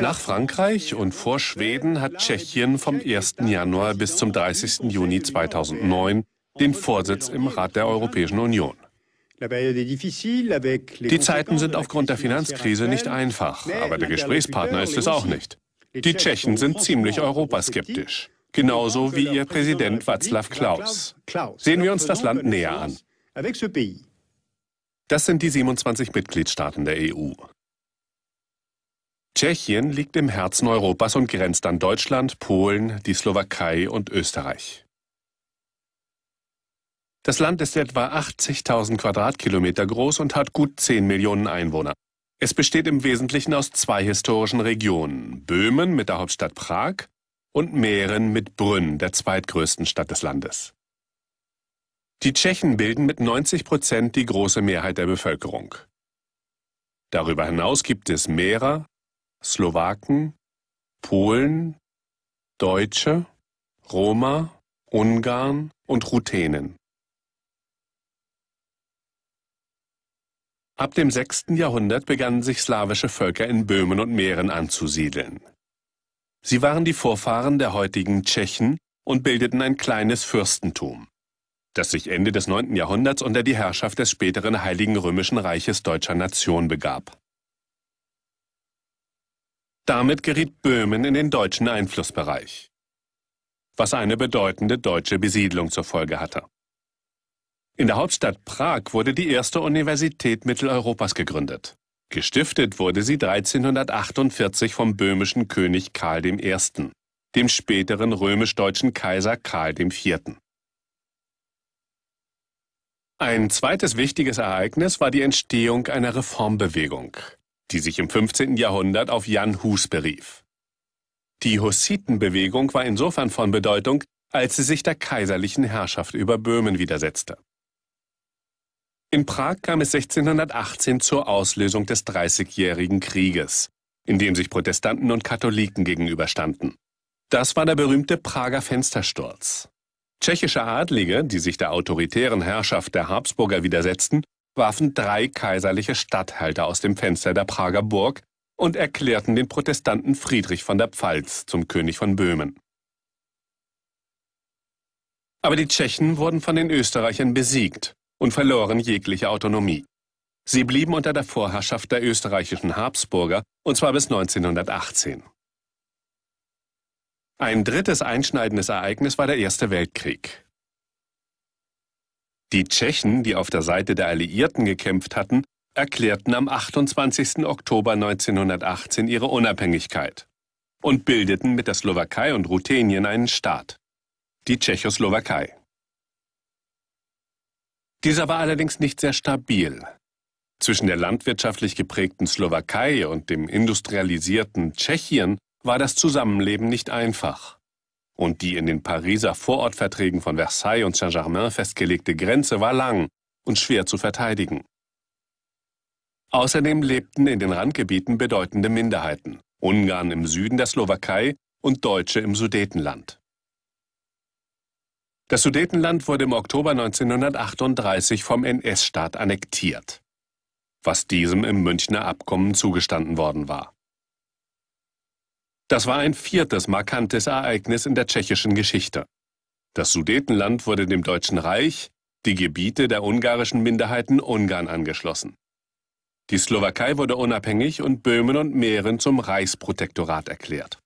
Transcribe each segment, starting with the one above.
Nach Frankreich und vor Schweden hat Tschechien vom 1. Januar bis zum 30. Juni 2009 den Vorsitz im Rat der Europäischen Union. Die Zeiten sind aufgrund der Finanzkrise nicht einfach, aber der Gesprächspartner ist es auch nicht. Die Tschechen sind ziemlich europaskeptisch, genauso wie ihr Präsident Václav Klaus. Sehen wir uns das Land näher an. Das sind die 27 Mitgliedstaaten der EU. Tschechien liegt im Herzen Europas und grenzt an Deutschland, Polen, die Slowakei und Österreich. Das Land ist etwa 80.000 Quadratkilometer groß und hat gut 10 Millionen Einwohner. Es besteht im Wesentlichen aus zwei historischen Regionen, Böhmen mit der Hauptstadt Prag und Mähren mit Brünn, der zweitgrößten Stadt des Landes. Die Tschechen bilden mit 90 Prozent die große Mehrheit der Bevölkerung. Darüber hinaus gibt es Mährer, Slowaken, Polen, Deutsche, Roma, Ungarn und Ruthenen. Ab dem 6. Jahrhundert begannen sich slawische Völker in Böhmen und Mähren anzusiedeln. Sie waren die Vorfahren der heutigen Tschechen und bildeten ein kleines Fürstentum, das sich Ende des 9. Jahrhunderts unter die Herrschaft des späteren Heiligen Römischen Reiches deutscher Nation begab. Damit geriet Böhmen in den deutschen Einflussbereich, was eine bedeutende deutsche Besiedlung zur Folge hatte. In der Hauptstadt Prag wurde die erste Universität Mitteleuropas gegründet. Gestiftet wurde sie 1348 vom böhmischen König Karl I., dem späteren römisch-deutschen Kaiser Karl IV. Ein zweites wichtiges Ereignis war die Entstehung einer Reformbewegung die sich im 15. Jahrhundert auf Jan Hus berief. Die Hussitenbewegung war insofern von Bedeutung, als sie sich der kaiserlichen Herrschaft über Böhmen widersetzte. In Prag kam es 1618 zur Auslösung des Dreißigjährigen Krieges, in dem sich Protestanten und Katholiken gegenüberstanden. Das war der berühmte Prager Fenstersturz. Tschechische Adlige, die sich der autoritären Herrschaft der Habsburger widersetzten, warfen drei kaiserliche Statthalter aus dem Fenster der Prager Burg und erklärten den Protestanten Friedrich von der Pfalz zum König von Böhmen. Aber die Tschechen wurden von den Österreichern besiegt und verloren jegliche Autonomie. Sie blieben unter der Vorherrschaft der österreichischen Habsburger, und zwar bis 1918. Ein drittes einschneidendes Ereignis war der Erste Weltkrieg. Die Tschechen, die auf der Seite der Alliierten gekämpft hatten, erklärten am 28. Oktober 1918 ihre Unabhängigkeit und bildeten mit der Slowakei und Ruthenien einen Staat, die Tschechoslowakei. Dieser war allerdings nicht sehr stabil. Zwischen der landwirtschaftlich geprägten Slowakei und dem industrialisierten Tschechien war das Zusammenleben nicht einfach und die in den Pariser Vorortverträgen von Versailles und Saint-Germain festgelegte Grenze war lang und schwer zu verteidigen. Außerdem lebten in den Randgebieten bedeutende Minderheiten, Ungarn im Süden der Slowakei und Deutsche im Sudetenland. Das Sudetenland wurde im Oktober 1938 vom NS-Staat annektiert, was diesem im Münchner Abkommen zugestanden worden war. Das war ein viertes markantes Ereignis in der tschechischen Geschichte. Das Sudetenland wurde dem Deutschen Reich, die Gebiete der ungarischen Minderheiten Ungarn angeschlossen. Die Slowakei wurde unabhängig und Böhmen und Mähren zum Reichsprotektorat erklärt.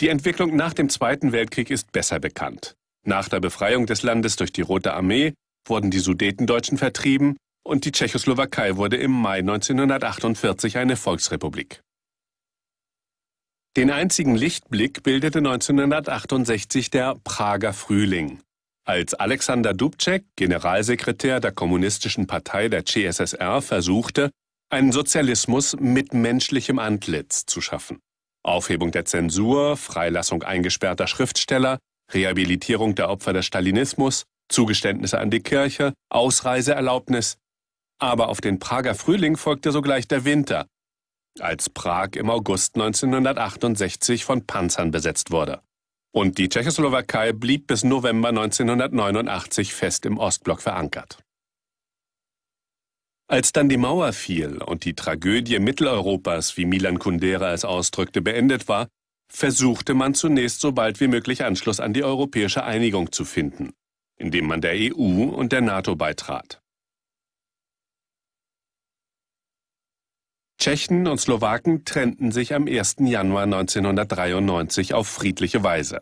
Die Entwicklung nach dem Zweiten Weltkrieg ist besser bekannt. Nach der Befreiung des Landes durch die Rote Armee wurden die Sudetendeutschen vertrieben und die Tschechoslowakei wurde im Mai 1948 eine Volksrepublik. Den einzigen Lichtblick bildete 1968 der Prager Frühling. Als Alexander Dubček, Generalsekretär der Kommunistischen Partei der CSSR, versuchte, einen Sozialismus mit menschlichem Antlitz zu schaffen. Aufhebung der Zensur, Freilassung eingesperrter Schriftsteller, Rehabilitierung der Opfer des Stalinismus, Zugeständnisse an die Kirche, Ausreiseerlaubnis, aber auf den Prager Frühling folgte sogleich der Winter, als Prag im August 1968 von Panzern besetzt wurde. Und die Tschechoslowakei blieb bis November 1989 fest im Ostblock verankert. Als dann die Mauer fiel und die Tragödie Mitteleuropas, wie Milan Kundera es ausdrückte, beendet war, versuchte man zunächst so bald wie möglich Anschluss an die europäische Einigung zu finden, indem man der EU und der NATO beitrat. Tschechen und Slowaken trennten sich am 1. Januar 1993 auf friedliche Weise.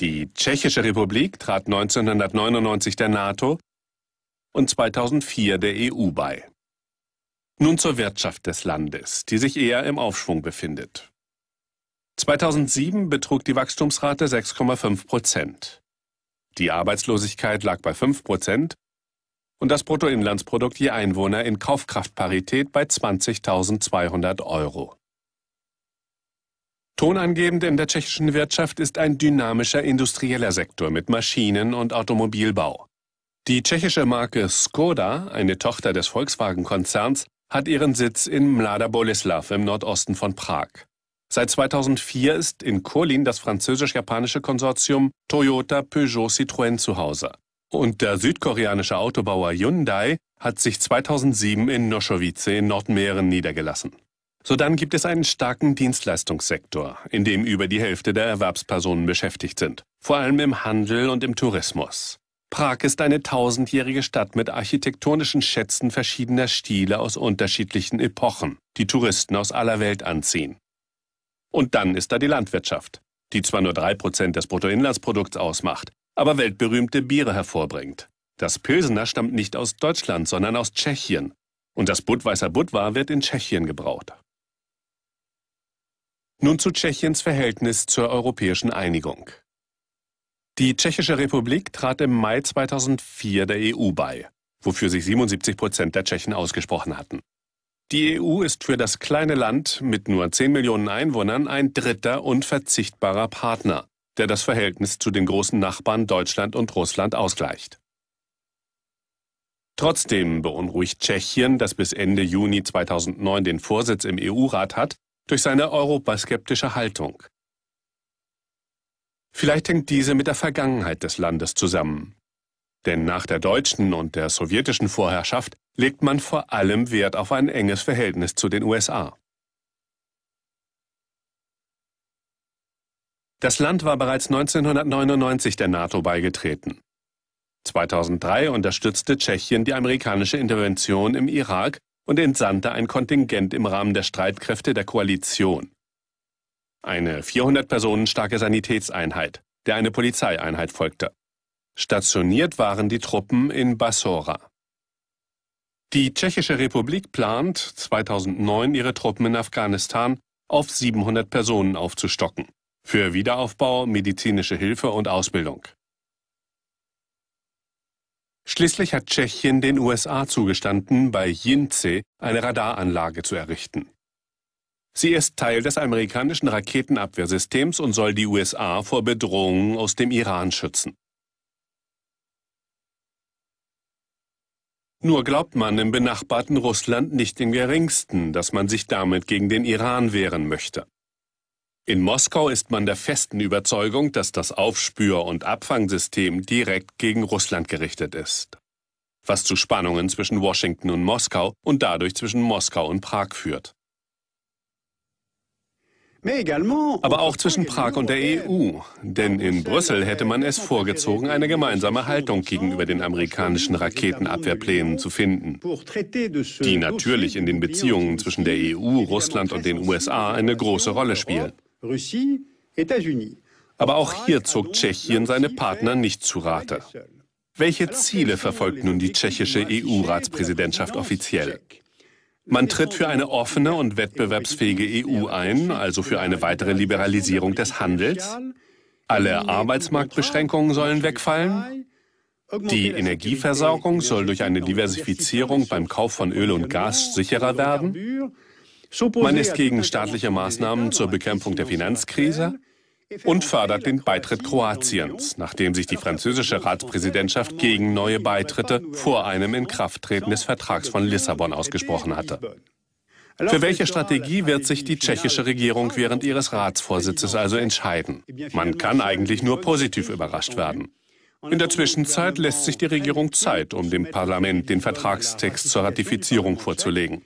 Die Tschechische Republik trat 1999 der NATO und 2004 der EU bei. Nun zur Wirtschaft des Landes, die sich eher im Aufschwung befindet. 2007 betrug die Wachstumsrate 6,5 Prozent. Die Arbeitslosigkeit lag bei 5 Prozent und das Bruttoinlandsprodukt je Einwohner in Kaufkraftparität bei 20.200 Euro. Tonangebend in der tschechischen Wirtschaft ist ein dynamischer industrieller Sektor mit Maschinen- und Automobilbau. Die tschechische Marke Skoda, eine Tochter des Volkswagen-Konzerns, hat ihren Sitz in Mlada Boleslav im Nordosten von Prag. Seit 2004 ist in Kolin das französisch-japanische Konsortium Toyota Peugeot Citroën zu Hause. Und der südkoreanische Autobauer Hyundai hat sich 2007 in Noschowice in Nordmähren niedergelassen. Sodann gibt es einen starken Dienstleistungssektor, in dem über die Hälfte der Erwerbspersonen beschäftigt sind, vor allem im Handel und im Tourismus. Prag ist eine tausendjährige Stadt mit architektonischen Schätzen verschiedener Stile aus unterschiedlichen Epochen, die Touristen aus aller Welt anziehen. Und dann ist da die Landwirtschaft, die zwar nur drei Prozent des Bruttoinlandsprodukts ausmacht, aber weltberühmte Biere hervorbringt. Das Pilsener stammt nicht aus Deutschland, sondern aus Tschechien. Und das Budweiser Budwa wird in Tschechien gebraut. Nun zu Tschechiens Verhältnis zur europäischen Einigung. Die Tschechische Republik trat im Mai 2004 der EU bei, wofür sich 77 Prozent der Tschechen ausgesprochen hatten. Die EU ist für das kleine Land mit nur 10 Millionen Einwohnern ein dritter unverzichtbarer Partner der das Verhältnis zu den großen Nachbarn Deutschland und Russland ausgleicht. Trotzdem beunruhigt Tschechien, das bis Ende Juni 2009 den Vorsitz im EU-Rat hat, durch seine europaskeptische Haltung. Vielleicht hängt diese mit der Vergangenheit des Landes zusammen. Denn nach der deutschen und der sowjetischen Vorherrschaft legt man vor allem Wert auf ein enges Verhältnis zu den USA. Das Land war bereits 1999 der NATO beigetreten. 2003 unterstützte Tschechien die amerikanische Intervention im Irak und entsandte ein Kontingent im Rahmen der Streitkräfte der Koalition. Eine 400 Personen starke Sanitätseinheit, der eine Polizeieinheit folgte. Stationiert waren die Truppen in Basora. Die Tschechische Republik plant, 2009 ihre Truppen in Afghanistan auf 700 Personen aufzustocken für Wiederaufbau, medizinische Hilfe und Ausbildung. Schließlich hat Tschechien den USA zugestanden, bei Jinze eine Radaranlage zu errichten. Sie ist Teil des amerikanischen Raketenabwehrsystems und soll die USA vor Bedrohungen aus dem Iran schützen. Nur glaubt man im benachbarten Russland nicht im geringsten, dass man sich damit gegen den Iran wehren möchte. In Moskau ist man der festen Überzeugung, dass das Aufspür- und Abfangsystem direkt gegen Russland gerichtet ist, was zu Spannungen zwischen Washington und Moskau und dadurch zwischen Moskau und Prag führt. Aber auch zwischen Prag und der EU. E Denn in Brüssel hätte man es vorgezogen, eine gemeinsame Haltung gegenüber den amerikanischen Raketenabwehrplänen zu finden, die natürlich in den Beziehungen zwischen der EU, Russland und den USA eine große Rolle spielen. Aber auch hier zog Tschechien seine Partner nicht zu Rate. Welche Ziele verfolgt nun die tschechische EU-Ratspräsidentschaft e offiziell? Man tritt für eine offene und wettbewerbsfähige EU e ein, also für eine weitere Liberalisierung des Handels. Alle Arbeitsmarktbeschränkungen sollen wegfallen. Die Energieversorgung soll durch eine Diversifizierung beim Kauf von Öl und Gas sicherer werden. Man ist gegen staatliche Maßnahmen zur Bekämpfung der Finanzkrise und fördert den Beitritt Kroatiens, nachdem sich die französische Ratspräsidentschaft gegen neue Beitritte vor einem Inkrafttreten des Vertrags von Lissabon ausgesprochen hatte. Für welche Strategie wird sich die tschechische Regierung während ihres Ratsvorsitzes also entscheiden? Man kann eigentlich nur positiv überrascht werden. In der Zwischenzeit lässt sich die Regierung Zeit, um dem Parlament den Vertragstext zur Ratifizierung vorzulegen.